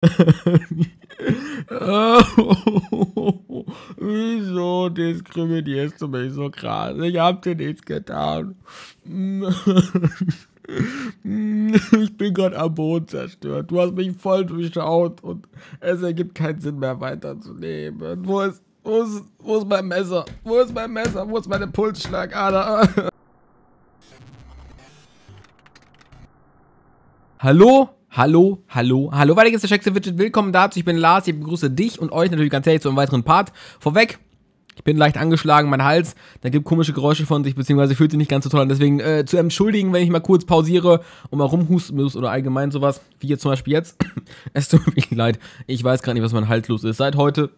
Wieso diskriminierst du mich so krass? Ich hab dir nichts getan. ich bin gerade am Boden zerstört. Du hast mich voll durchschaut und es ergibt keinen Sinn mehr weiterzuleben. Wo ist, wo ist, wo ist mein Messer? Wo ist mein Messer? Wo ist meine Pulsschlagader? Hallo? Hallo, hallo, hallo. Weiter geht's, der Check Widget. Willkommen dazu. Ich bin Lars. Ich begrüße dich und euch natürlich ganz herzlich zu einem weiteren Part. Vorweg, ich bin leicht angeschlagen, mein Hals, da gibt komische Geräusche von sich, beziehungsweise fühlt sich nicht ganz so toll an. Deswegen äh, zu entschuldigen, wenn ich mal kurz pausiere und mal rumhusten muss oder allgemein sowas, wie jetzt zum Beispiel jetzt. es tut mir leid. Ich weiß gar nicht, was mein Hals los ist. Seit heute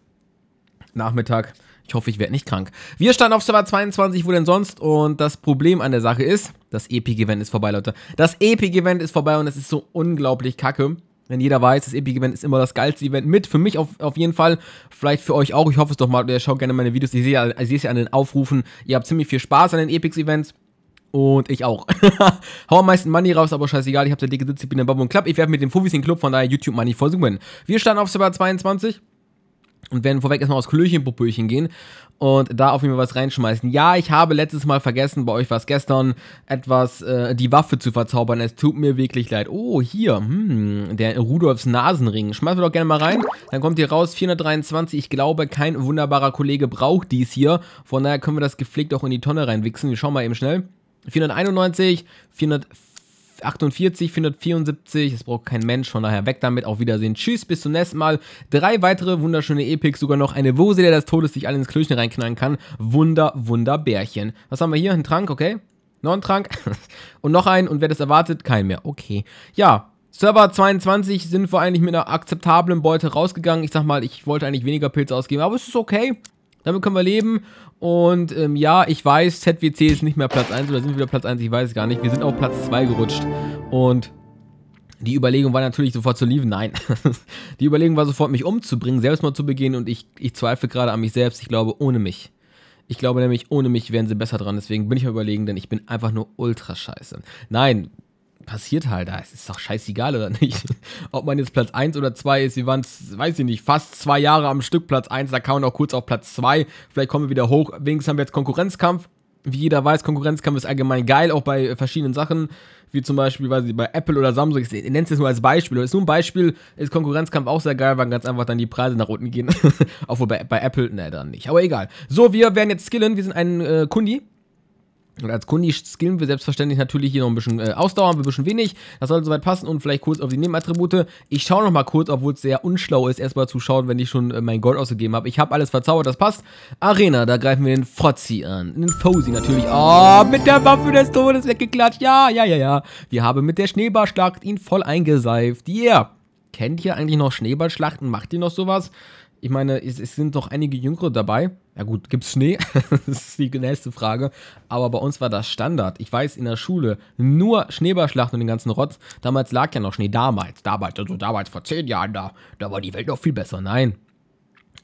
Nachmittag ich hoffe, ich werde nicht krank. Wir standen auf Server 22, wo denn sonst? Und das Problem an der Sache ist, das Epic-Event ist vorbei, Leute. Das Epic-Event ist vorbei und es ist so unglaublich kacke. Denn jeder weiß, das Epic-Event ist immer das geilste Event mit. Für mich auf, auf jeden Fall. Vielleicht für euch auch. Ich hoffe es doch mal. Ihr schaut gerne meine Videos. Ich sehe, es ja an den Aufrufen. Ihr habt ziemlich viel Spaß an den Epics-Events. Und ich auch. Hau am meisten Money raus, aber scheißegal. Ich hab der dicke Sitz, ich bin der Bob und Klapp. Ich werde mit dem Fufis in den Club, von daher YouTube Money voll the Wir standen auf Server 22 und werden vorweg erstmal aus Klöchenpopöchen gehen und da auf jeden Fall was reinschmeißen. Ja, ich habe letztes Mal vergessen, bei euch war es gestern, etwas äh, die Waffe zu verzaubern. Es tut mir wirklich leid. Oh, hier, hm, der Rudolfs Nasenring. Schmeißen wir doch gerne mal rein. Dann kommt hier raus 423. Ich glaube, kein wunderbarer Kollege braucht dies hier. Von daher können wir das gepflegt auch in die Tonne reinwichsen. Wir schauen mal eben schnell. 491, 440. 48, 474, es braucht kein Mensch, von daher weg damit, auf Wiedersehen, tschüss, bis zum nächsten Mal. Drei weitere wunderschöne Epics, sogar noch eine Wose der des Todes sich alle ins Klöchen reinknallen kann. Wunder, Wunderbärchen. Was haben wir hier? Ein Trank, okay? Noch ein Trank und noch ein und wer das erwartet, kein mehr. Okay. Ja, Server 22 sind wir eigentlich mit einer akzeptablen Beute rausgegangen. Ich sag mal, ich wollte eigentlich weniger Pilze ausgeben, aber es ist okay. Damit können wir leben. Und ähm, ja, ich weiß, ZWC ist nicht mehr Platz 1 oder sind wir wieder Platz 1, ich weiß es gar nicht. Wir sind auf Platz 2 gerutscht. Und die Überlegung war natürlich sofort zu lieben. Nein. die Überlegung war sofort, mich umzubringen, selbst mal zu begehen. Und ich, ich zweifle gerade an mich selbst. Ich glaube, ohne mich. Ich glaube nämlich, ohne mich wären sie besser dran. Deswegen bin ich mir überlegen, denn ich bin einfach nur ultra scheiße. Nein, passiert halt. Es ist doch scheißegal, oder nicht? Ob man jetzt Platz 1 oder 2 ist, wir waren, weiß ich nicht, fast zwei Jahre am Stück Platz 1, da kann man auch kurz auf Platz 2. Vielleicht kommen wir wieder hoch. Wenigstens haben wir jetzt Konkurrenzkampf. Wie jeder weiß, Konkurrenzkampf ist allgemein geil, auch bei verschiedenen Sachen, wie zum Beispiel weiß ich, bei Apple oder Samsung. Ich nenne es jetzt nur als Beispiel. Das ist nur ein Beispiel, ist Konkurrenzkampf auch sehr geil, weil ganz einfach dann die Preise nach unten gehen. Obwohl bei, bei Apple, ne, dann nicht. Aber egal. So, wir werden jetzt skillen. Wir sind ein äh, Kundi. Und als Kundi skillen wir selbstverständlich natürlich hier noch ein bisschen äh, Ausdauer, haben wir ein bisschen wenig. Das sollte soweit passen und vielleicht kurz auf die Nebenattribute. Ich schaue noch mal kurz, obwohl es sehr unschlau ist, erstmal zu schauen, wenn ich schon äh, mein Gold ausgegeben habe. Ich habe alles verzaubert, das passt. Arena, da greifen wir den Frotzi an. Den Fosi natürlich. Oh, mit der Waffe des Todes weggeklatscht. Ja, ja, ja, ja. Wir haben mit der Schneeballschlacht ihn voll eingeseift. Yeah. Kennt ihr eigentlich noch Schneeballschlachten? Macht ihr noch sowas? Ich meine, es, es sind noch einige Jüngere dabei. Ja gut, gibt's Schnee? das ist die nächste Frage. Aber bei uns war das Standard. Ich weiß, in der Schule nur Schneeballschlacht und den ganzen Rotz. Damals lag ja noch Schnee. Damals, damals, also damals vor zehn Jahren da. Da war die Welt noch viel besser. Nein.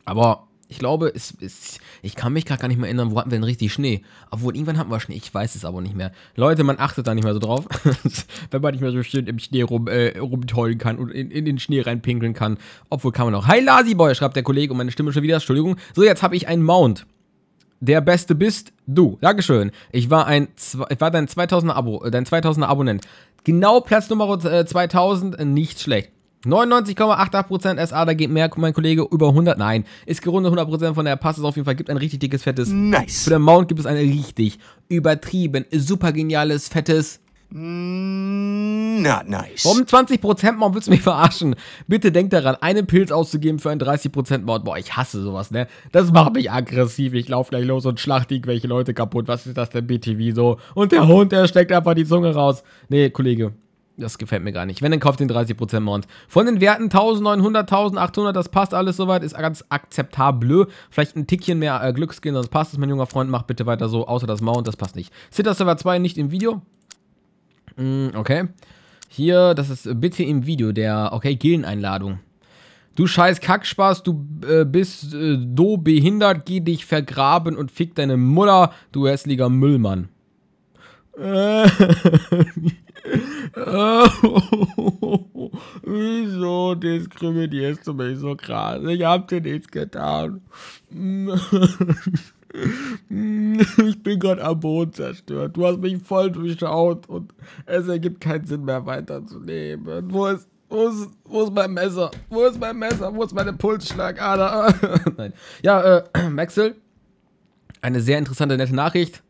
Aber ich glaube, es, es, ich kann mich gerade gar nicht mehr erinnern, wo hatten wir denn richtig Schnee? Obwohl, irgendwann hatten wir Schnee, ich weiß es aber nicht mehr. Leute, man achtet da nicht mehr so drauf, wenn man nicht mehr so schön im Schnee rum, äh, rumtollen kann und in, in, den Schnee reinpinkeln kann. Obwohl kann man auch. Hi Lasiboy, schreibt der Kollege und meine Stimme schon wieder, Entschuldigung. So, jetzt habe ich einen Mount. Der Beste bist du. Dankeschön. Ich war ein, ich war dein 2000er Abo, äh, dein 2000er Abonnent. Genau Platz Nummer 2000, äh, nicht schlecht. 99,88% SA, da geht mehr, mein Kollege, über 100, nein, ist gerundet 100% von der passt es auf jeden Fall, gibt ein richtig dickes, fettes. Nice. Für den Mount gibt es ein richtig übertrieben, super geniales, fettes. Mm, not nice. Warum 20% Mount willst du mich verarschen? Bitte denk daran, einen Pilz auszugeben für einen 30% Mount. Boah, ich hasse sowas, ne? Das macht mich aggressiv. Ich laufe gleich los und schlachte irgendwelche Leute kaputt. Was ist das denn, BTV so? Und der Hund, der steckt einfach die Zunge raus. Nee, Kollege, das gefällt mir gar nicht. Wenn, dann kauft den 30% Mount. Von den Werten 1900, 1800, das passt alles soweit, ist ganz akzeptabel. Vielleicht ein Tickchen mehr äh, Glücksgehen, sonst passt es, mein junger Freund. Macht bitte weiter so, außer das Mount, das passt nicht. Sitter Server 2 nicht im Video. Mm, okay. Hier, das ist bitte im Video, der, okay, Gildeneinladung. Du scheiß Kackspaß, du äh, bist äh, do behindert, geh dich vergraben und fick deine Mutter, du hässlicher Müllmann. Äh. Oh, wieso diskriminierst du mich so krass? Ich hab dir nichts getan. ich bin gerade am Boden zerstört. Du hast mich voll durchschaut und es ergibt keinen Sinn mehr weiterzuleben. Wo ist, wo ist, wo ist mein Messer? Wo ist mein Messer? Wo ist meine Pulsschlagader? Nein. Ja, äh, Maxel, eine sehr interessante, nette Nachricht.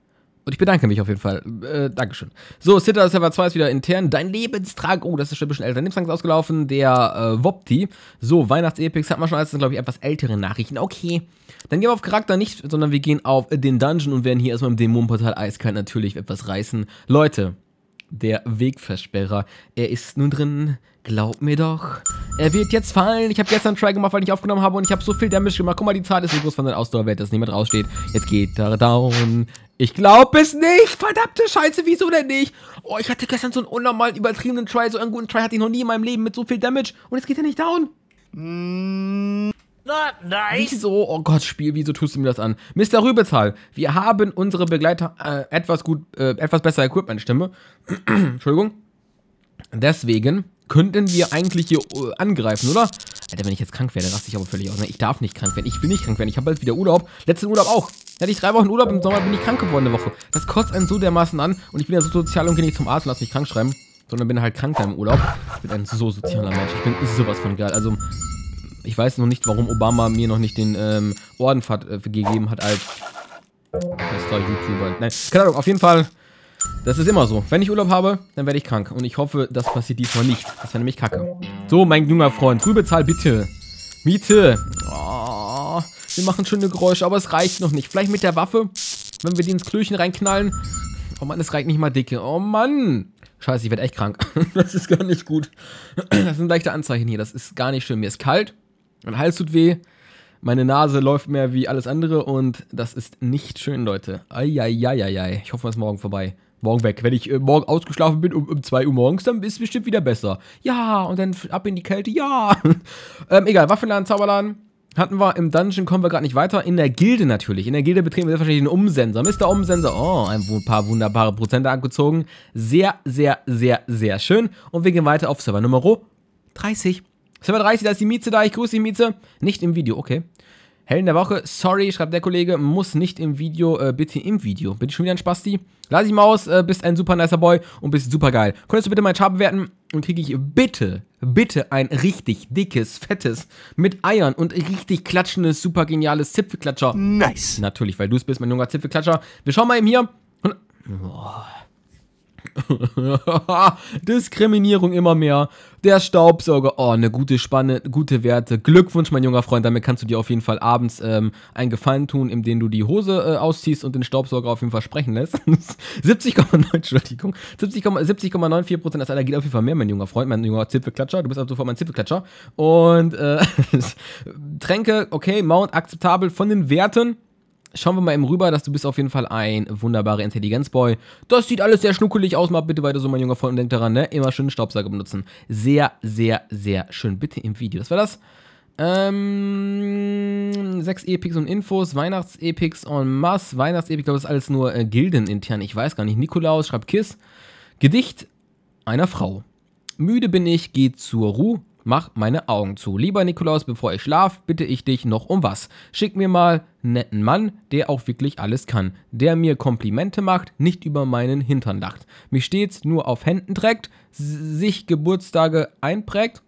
Und ich bedanke mich auf jeden Fall. Äh, Dankeschön. So, Sitter Server 2 ist wieder intern. Dein Lebenstrag. Oh, das ist schon ein bisschen älter. ist ausgelaufen. Der äh, Wopti. So, Weihnachtsepics hat man schon als, glaube ich, etwas ältere Nachrichten. Okay. Dann gehen wir auf Charakter nicht, sondern wir gehen auf den Dungeon und werden hier erstmal im Dämonenportal Eiskalt natürlich etwas reißen. Leute, der Wegversperrer. Er ist nun drin. Glaub mir doch. Er wird jetzt fallen. Ich habe gestern einen Try gemacht, weil ich aufgenommen habe und ich habe so viel Damage gemacht. Guck mal, die Zahl ist so groß von seinem Ausdauerwert, dass niemand raussteht. Jetzt geht er down. Ich glaub es nicht. Verdammte Scheiße, wieso denn nicht? Oh, ich hatte gestern so einen unnormalen, übertriebenen Try. So einen guten Try hatte ich noch nie in meinem Leben mit so viel Damage. Und jetzt geht er nicht down. Mm. Not nice. Wieso? Oh Gott, Spiel, wieso tust du mir das an? Mr. Rübezahl, wir haben unsere Begleiter äh, etwas gut, äh, etwas besser Equipment-Stimme. Entschuldigung. Deswegen könnten wir eigentlich hier äh, angreifen, oder? Alter, wenn ich jetzt krank werde, raste ich aber völlig aus. Ne? Ich darf nicht krank werden. Ich will nicht krank werden. Ich habe bald wieder Urlaub. Letzten Urlaub auch. Hätte ich drei Wochen Urlaub im Sommer, bin ich krank geworden eine Woche. Das kotzt einen so dermaßen an. Und ich bin ja so sozial und gehe nicht zum Arzt und lass mich krank schreiben. Sondern bin halt krank da im Urlaub. Ich bin ein so sozialer Mensch. Ich bin sowas von geil. Also, ich weiß noch nicht, warum Obama mir noch nicht den ähm, Orden äh, gegeben hat als bester YouTuber. Nein, keine Ahnung. Auf jeden Fall das ist immer so. Wenn ich Urlaub habe, dann werde ich krank. Und ich hoffe, das passiert diesmal nicht. Das wäre nämlich kacke. So, mein junger Freund, rüberzahl bitte. Miete. Oh, wir machen schöne Geräusche, aber es reicht noch nicht. Vielleicht mit der Waffe, wenn wir die ins Klöchen reinknallen. Oh Mann, es reicht nicht mal dicke. Oh Mann. Scheiße, ich werde echt krank. das ist gar nicht gut. Das sind leichte Anzeichen hier. Das ist gar nicht schön. Mir ist kalt. Mein Hals tut weh. Meine Nase läuft mehr wie alles andere und das ist nicht schön, Leute. Eieieiei. Ich hoffe, es ist morgen vorbei. Morgen weg. Wenn ich äh, morgen ausgeschlafen bin um, um 2 Uhr morgens, dann ist es bestimmt wieder besser. Ja, und dann ab in die Kälte, ja. ähm, egal, Waffenladen, Zauberladen. Hatten wir im Dungeon, kommen wir gerade nicht weiter. In der Gilde natürlich. In der Gilde betreten wir wahrscheinlich den Umsensor. Mr. Umsensor, oh, ein paar wunderbare Prozente angezogen. Sehr, sehr, sehr, sehr schön. Und wir gehen weiter auf Server Nummer 30. Server 30, da ist die Mieze da. Ich grüße die Mieze. Nicht im Video, okay. Helden der Woche, sorry, schreibt der Kollege, muss nicht im Video, äh, bitte im Video. Bin ich schon wieder ein Spasti? Lass ich mal aus, äh, bist ein super nicer Boy und bist super geil. Könntest du bitte meinen Char bewerten? Und kriege ich bitte, bitte ein richtig dickes, fettes, mit Eiern und richtig klatschendes, super geniales Zipfelklatscher. Nice. Natürlich, weil du es bist, mein junger Zipfelklatscher. Wir schauen mal eben hier. Und, oh. Diskriminierung immer mehr. Der Staubsauger. Oh, eine gute Spanne, gute Werte. Glückwunsch, mein junger Freund. Damit kannst du dir auf jeden Fall abends ähm, einen Gefallen tun, indem du die Hose äh, ausziehst und den Staubsauger auf jeden Fall sprechen lässt. 70,9, Entschuldigung. 70,94 70, Prozent. einer geht auf jeden Fall mehr, mein junger Freund, mein junger Zipfelklatscher. Du bist ab sofort mein Zipfelklatscher. Und äh, Tränke, okay, Mount, akzeptabel von den Werten. Schauen wir mal eben rüber, dass du bist auf jeden Fall ein wunderbarer Intelligenzboy. Das sieht alles sehr schnuckelig aus, mach bitte weiter so, mein junger Freund, und denk daran, ne? Immer schön Staubsauger benutzen. Sehr, sehr, sehr schön. Bitte im Video. Das war das. Ähm, sechs Epics und Infos, Weihnachts-Epics en masse, Weihnachts-Epic, glaube, das ist alles nur äh, Gilden intern, ich weiß gar nicht. Nikolaus schreibt Kiss. Gedicht einer Frau. Müde bin ich, geh zur Ruhe mach meine Augen zu. Lieber Nikolaus, bevor ich schlaf, bitte ich dich noch um was. Schick mir mal einen netten Mann, der auch wirklich alles kann, der mir Komplimente macht, nicht über meinen Hintern lacht, mich stets nur auf Händen trägt, sich Geburtstage einprägt,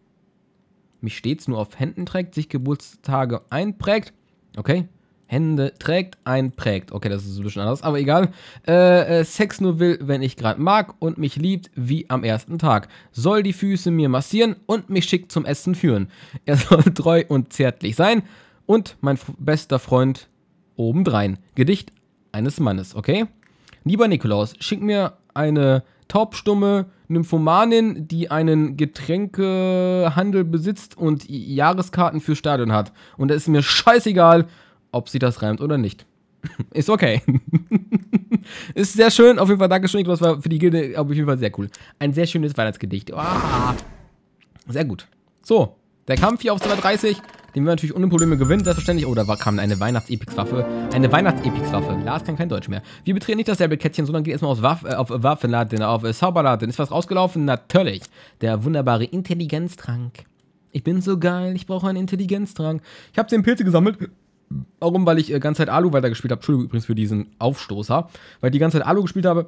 mich stets nur auf Händen trägt, sich Geburtstage einprägt, okay, Hände trägt, einprägt. Okay, das ist ein bisschen anders, aber egal. Äh, äh Sex nur will, wenn ich gerade mag und mich liebt, wie am ersten Tag. Soll die Füße mir massieren und mich schick zum Essen führen. Er soll treu und zärtlich sein und mein bester Freund obendrein. Gedicht eines Mannes, okay? Lieber Nikolaus, schick mir eine taubstumme Nymphomanin, die einen Getränkehandel besitzt und Jahreskarten für Stadion hat. Und es ist mir scheißegal, ob sie das reimt oder nicht. Ist okay. ist sehr schön. Auf jeden Fall Dankeschön. Ich glaube, das war für die Gilde auf jeden Fall sehr cool. Ein sehr schönes Weihnachtsgedicht. Oh, sehr gut. So, der Kampf hier auf 230. Den wir natürlich ohne Probleme gewinnen, selbstverständlich. Oh, kam eine Weihnachts-Epics-Waffe. Eine Weihnachts-Epics-Waffe. Lars kann kein Deutsch mehr. Wir betreten nicht dasselbe Kätzchen, sondern gehen erstmal auf, Waff, äh, auf Waffenladen, auf äh, Zauberladen. Ist was rausgelaufen? Natürlich. Der wunderbare Intelligenztrank. Ich bin so geil, ich brauche einen Intelligenztrank. Ich habe den Pilze gesammelt Warum? Weil ich äh, ganze Zeit Alu weitergespielt habe. Entschuldigung übrigens für diesen Aufstoßer. Weil ich die ganze Zeit Alu gespielt habe,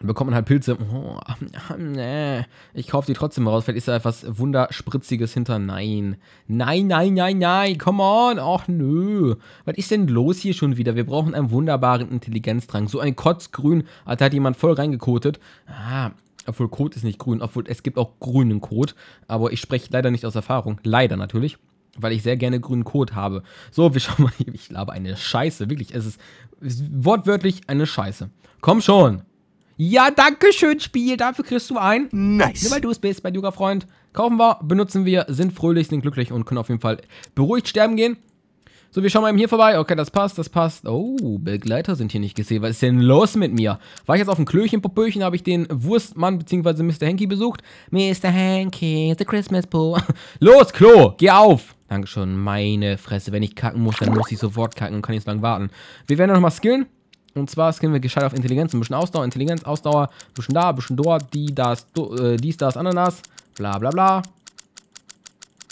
bekommt man halt Pilze. Oh, nee. Ich kaufe die trotzdem raus. Vielleicht ist da etwas Wunderspritziges hinter. Nein. Nein, nein, nein, nein. Come on. Ach, nö. Was ist denn los hier schon wieder? Wir brauchen einen wunderbaren Intelligenzdrang. So ein Kotzgrün. Ah, hat jemand voll reingekotet. Ah, obwohl Kot ist nicht grün. Obwohl es gibt auch grünen Kot. Aber ich spreche leider nicht aus Erfahrung. Leider natürlich weil ich sehr gerne grünen Code habe. So, wir schauen mal hier. Ich glaube, eine Scheiße. Wirklich, es ist, wortwörtlich eine Scheiße. Komm schon. Ja, danke schön, Spiel. Dafür kriegst du ein. Nice. Nur weil du es bist, mein Yoga Freund. Kaufen wir, benutzen wir, sind fröhlich, sind glücklich und können auf jeden Fall beruhigt sterben gehen. So, wir schauen mal eben hier vorbei. Okay, das passt, das passt. Oh, Begleiter sind hier nicht gesehen. Was ist denn los mit mir? War ich jetzt auf dem Klöchen, Popöchen, habe ich den Wurstmann bzw. Mr. Hanky besucht? Mr. Hanky, the Christmas Poo. Los, Klo, geh auf. Dankeschön. Meine Fresse. Wenn ich kacken muss, dann muss ich sofort kacken und kann nicht so lange warten. Wir werden nochmal skillen. Und zwar skillen wir gescheit auf Intelligenz. Ein bisschen Ausdauer, Intelligenz, Ausdauer. Ein bisschen da, ein bisschen dort. Die, das, do, äh, dies, das, Ananas. Bla, bla, bla.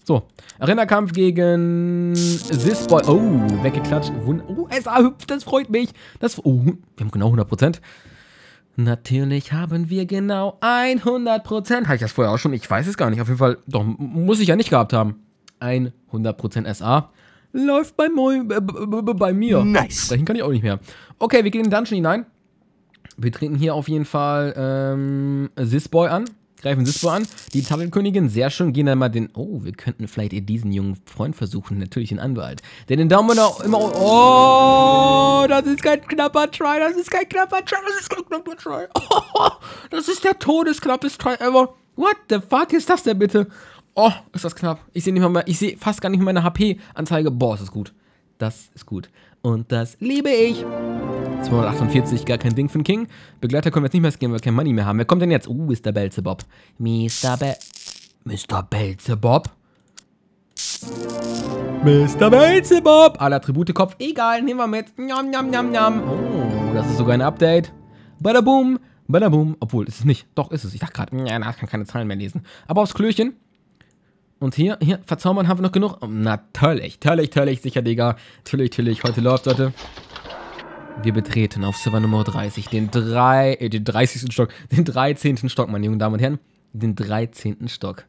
So. arena gegen Sisboy. Oh, weggeklatscht. Wund oh, SA hüpft. Das freut mich. Das, oh, wir haben genau 100%. Natürlich haben wir genau 100%. Hatte ich das vorher auch schon? Ich weiß es gar nicht. Auf jeden Fall, doch, muss ich ja nicht gehabt haben. 100% SA. Läuft bei, Mo äh, bei mir. Nice. Sprechen kann ich auch nicht mehr. Okay, wir gehen in den Dungeon hinein. Wir treten hier auf jeden Fall ähm, Sisboy an. Greifen Sisboy an. Die Tabellenkönigin, sehr schön. Gehen dann mal den. Oh, wir könnten vielleicht diesen jungen Freund versuchen. Natürlich den Anwalt. Der den Daumen auch immer. Oh, das ist kein knapper Try. Das ist kein knapper Try. Das ist kein knapper Try. Oh, das ist der todesknappeste Try ever. What the fuck ist das denn bitte? Oh, ist das knapp. Ich sehe nicht fast gar nicht mehr meine HP-Anzeige. Boah, ist das gut. Das ist gut. Und das liebe ich. 248, gar kein Ding für den King. Begleiter können wir jetzt nicht mehr scannen, weil wir kein Money mehr haben. Wer kommt denn jetzt? Uh, Mr. Belzebob. Mr. Be Mr. Belzebob? Mr. Belzebob! Alle Attribute Kopf, egal, nehmen wir mit. Njam, njam, njam, njam. Oh, das ist sogar ein Update. Bada boom, bada boom. Obwohl, ist es nicht. Doch, ist es. Ich dachte gerade, na, ich kann keine Zahlen mehr lesen. Aber aufs Klöchen. Und hier, hier, verzaubern haben wir noch genug. Oh, natürlich, natürlich, natürlich, sicher, Digga. Natürlich, natürlich, heute läuft, Leute. Wir betreten auf Server Nummer 30 den, drei, äh, den 30. Stock, den 13. Stock, meine jungen Damen und Herren. Den 13. Stock.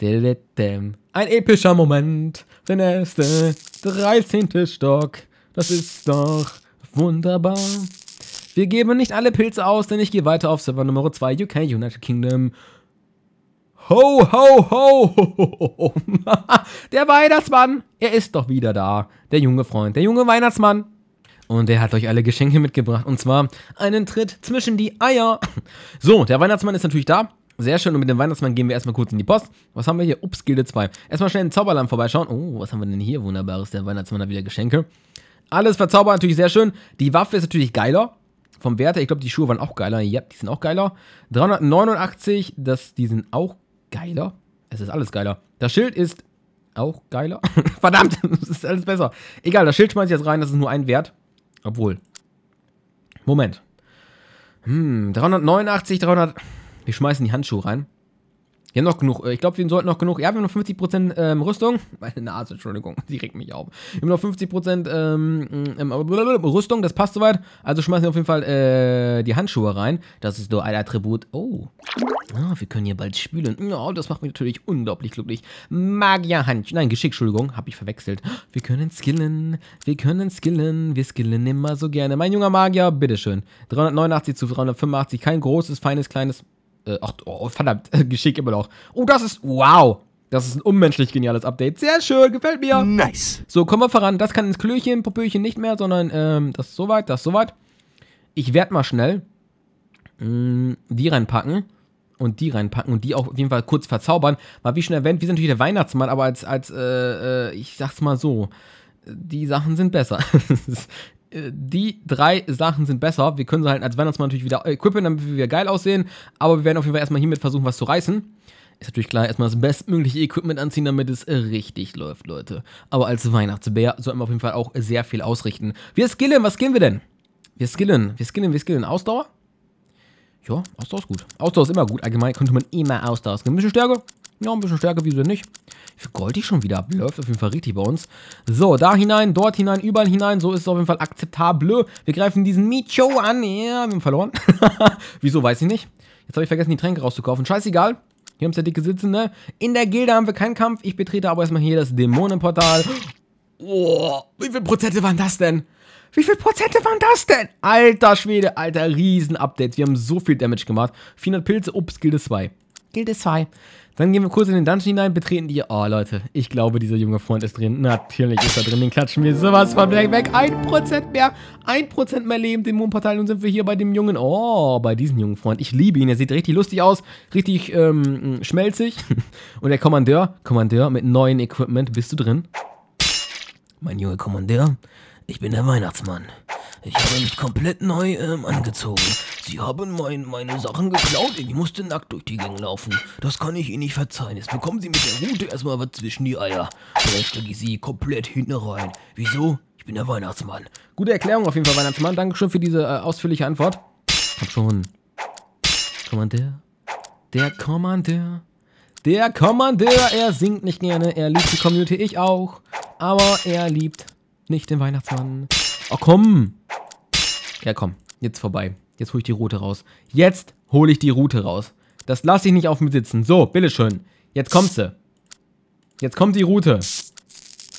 Ein epischer Moment. Der nächste, 13. Stock. Das ist doch wunderbar. Wir geben nicht alle Pilze aus, denn ich gehe weiter auf Server Nummer 2, UK, United Kingdom. Ho, ho, ho! der Weihnachtsmann! Er ist doch wieder da. Der junge Freund, der junge Weihnachtsmann. Und er hat euch alle Geschenke mitgebracht. Und zwar einen Tritt zwischen die Eier. So, der Weihnachtsmann ist natürlich da. Sehr schön. Und mit dem Weihnachtsmann gehen wir erstmal kurz in die Post. Was haben wir hier? Ups, Gilde 2. Erstmal schnell in den Zauberladen vorbeischauen. Oh, was haben wir denn hier? Wunderbares. Der Weihnachtsmann hat wieder Geschenke. Alles verzaubert, natürlich sehr schön. Die Waffe ist natürlich geiler vom Wert Ich glaube, die Schuhe waren auch geiler. Ja, die sind auch geiler. 389, das, die sind auch geiler. Es ist alles geiler. Das Schild ist auch geiler. Verdammt, es ist alles besser. Egal, das Schild schmeiße ich jetzt rein, das ist nur ein Wert. Obwohl. Moment. Hm, 389, 300... Wir schmeißen die Handschuhe rein. Wir haben noch genug, äh, ich glaube, wir sollten noch genug, ja, wir haben noch 50% ähm, Rüstung, meine Nase, Entschuldigung, die regt mich auf. Wir haben noch 50% ähm, ähm, äh, Rüstung, das passt soweit, also schmeißen wir auf jeden Fall äh, die Handschuhe rein, das ist nur ein Attribut, oh, ah, wir können hier bald spülen, ja, das macht mich natürlich unglaublich glücklich. Magierhandschuhe, nein, Geschick, Entschuldigung, habe ich verwechselt. Wir können skillen, wir können skillen, wir skillen immer so gerne. Mein junger Magier, bitteschön, 389 zu 385, kein großes, feines, kleines, äh, ach, oh, oh verdammt, Geschick immer noch. Oh, das ist, wow. Das ist ein unmenschlich geniales Update. Sehr schön, gefällt mir. Nice. So, kommen wir voran. Das kann ins Klöchen, Popöchen nicht mehr, sondern ähm, das ist soweit, das ist soweit. Ich werde mal schnell mh, mm, die reinpacken und die reinpacken und die auch auf jeden Fall kurz verzaubern. Weil, wie schon erwähnt, wir sind natürlich der Weihnachtsmann, aber als, als äh, äh ich sag's mal so, die Sachen sind besser. Äh, die drei Sachen sind besser. Wir können sie halt als Weihnachtsmann natürlich wieder equippen, damit wir wieder geil aussehen. Aber wir werden auf jeden Fall erstmal hiermit versuchen, was zu reißen. Ist natürlich klar, erstmal das bestmögliche Equipment anziehen, damit es richtig läuft, Leute. Aber als Weihnachtsbär sollten wir auf jeden Fall auch sehr viel ausrichten. Wir skillen, was skillen wir denn? Wir skillen, wir skillen, wir skillen. Ausdauer? Ja, Ausdauer ist gut. Ausdauer ist immer gut. Allgemein könnte man immer Ausdauer skillen. Ein bisschen Stärke? Ja, ein bisschen Stärke, wieso denn nicht? Wie viel Gold ich schon wieder habe? Läuft auf jeden Fall richtig bei uns. So, da hinein, dort hinein, überall hinein. So ist es auf jeden Fall akzeptabel. Wir greifen diesen Micho an. Ja, wir haben verloren. Wieso, weiß ich nicht. Jetzt habe ich vergessen, die Tränke rauszukaufen. Scheißegal. Hier haben es ja dicke Sitze, ne? In der Gilde haben wir keinen Kampf. Ich betrete aber erstmal hier das Dämonenportal. Oh, wie viel Prozente waren das denn? Wie viel Prozente waren das denn? Alter Schwede, alter Riesen-Update. Wir haben so viel Damage gemacht. 400 Pilze, ups, Gilde 2. Gilde 2. Dann gehen wir kurz in den Dungeon hinein, betreten die... Oh, Leute, ich glaube, dieser junge Freund ist drin. Natürlich ist er drin. Den klatschen wir sowas von Black weg. 1% mehr, 1% mehr Leben, Dämonenparteien. Nun sind wir hier bei dem jungen... Oh, bei diesem jungen Freund. Ich liebe ihn. Er sieht richtig lustig aus. Richtig ähm, schmelzig. Und der Kommandeur... Kommandeur, mit neuen Equipment. Bist du drin? Mein junger Kommandeur, ich bin der Weihnachtsmann. Ich habe mich komplett neu ähm, angezogen. Sie haben mein, meine Sachen geklaut und ich musste nackt durch die Gänge laufen. Das kann ich Ihnen nicht verzeihen. Jetzt bekommen Sie mit der Route erstmal was zwischen die Eier. Vielleicht stecke ich Sie komplett hinten rein. Wieso? Ich bin der Weihnachtsmann. Gute Erklärung auf jeden Fall, Weihnachtsmann. Dankeschön für diese äh, ausführliche Antwort. Komm schon. Kommandeur. Der Kommandeur. Der Kommandeur, er singt nicht gerne, er liebt die Community, ich auch. Aber er liebt nicht den Weihnachtsmann. Oh komm! Ja, komm, jetzt vorbei. Jetzt hole ich die Route raus. Jetzt hole ich die Route raus. Das lasse ich nicht auf mir sitzen. So, bitteschön. Jetzt kommt sie. Jetzt kommt die Route. Ich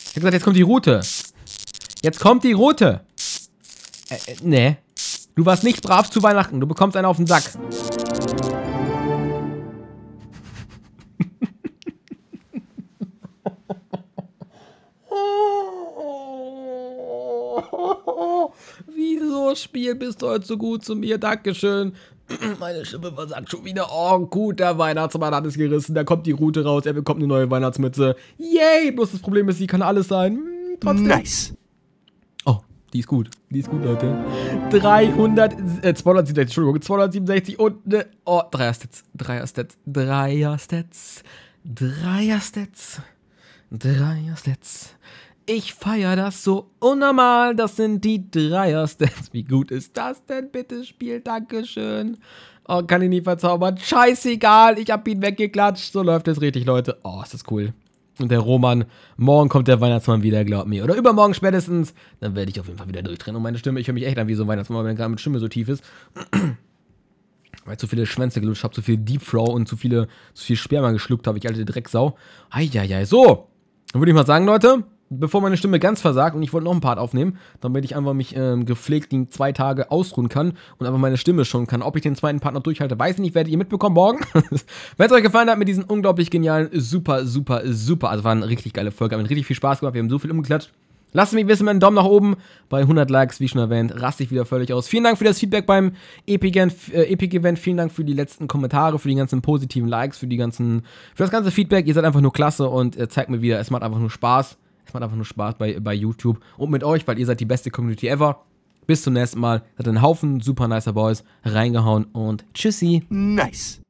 hab gesagt, jetzt kommt die Route. Jetzt kommt die Route. Äh, äh, ne. Du warst nicht brav zu Weihnachten. Du bekommst einen auf den Sack. Spiel, bist du heute so gut zu mir, Dankeschön. Meine Schippe versagt schon wieder. Oh, gut, der Weihnachtsmann hat es gerissen. Da kommt die Route raus. Er bekommt eine neue Weihnachtsmütze. Yay! Bloß das Problem ist, sie kann alles sein. Hm, trotzdem. Nice. Oh, die ist gut. Die ist gut, Leute. 300, äh, 267, Entschuldigung, 267 und eine. oh, Dreier-Stats, Dreier-Stats, Dreier-Stats, Dreier-Stats, Dreier-Stats. Ich feiere das so unnormal. Das sind die Dreier-Stats. Wie gut ist das denn? Bitte Spiel, Dankeschön. Oh, kann ich nie verzaubern. Scheißegal, ich hab ihn weggeklatscht. So läuft es richtig, Leute. Oh, ist das cool. Und der Roman, morgen kommt der Weihnachtsmann wieder, glaubt mir. Oder übermorgen spätestens. Dann werde ich auf jeden Fall wieder durchtrennen. Und meine Stimme, ich höre mich echt an wie so ein Weihnachtsmann, wenn gerade meine Stimme so tief ist. Weil ich zu viele Schwänze gelutscht habe, zu viel Deep Throw und zu, viele, zu viel Sperma geschluckt habe. Ich alte Drecksau. Eieiei. So, dann würde ich mal sagen, Leute, bevor meine Stimme ganz versagt und ich wollte noch ein Part aufnehmen, damit ich einfach mich ähm, gepflegt die zwei Tage ausruhen kann und einfach meine Stimme schon kann. Ob ich den zweiten Part noch durchhalte, weiß ich nicht, werdet ihr mitbekommen morgen. Wenn es euch gefallen hat mit diesen unglaublich genialen, super, super, super, also war eine richtig geile Folge, haben mir richtig viel Spaß gemacht, wir haben so viel umgeklatscht. Lasst mich wissen mit einem Daumen nach oben. Bei 100 Likes, wie schon erwähnt, raste ich wieder völlig aus. Vielen Dank für das Feedback beim Epic-Event. Äh, Epic Vielen Dank für die letzten Kommentare, für die ganzen positiven Likes, für, die ganzen, für das ganze Feedback. Ihr seid einfach nur klasse und äh, zeigt mir wieder, es macht einfach nur Spaß es macht einfach nur Spaß bei, bei YouTube und mit euch, weil ihr seid die beste Community ever. Bis zum nächsten Mal. Hat einen Haufen super nicer Boys reingehauen und tschüssi. Nice.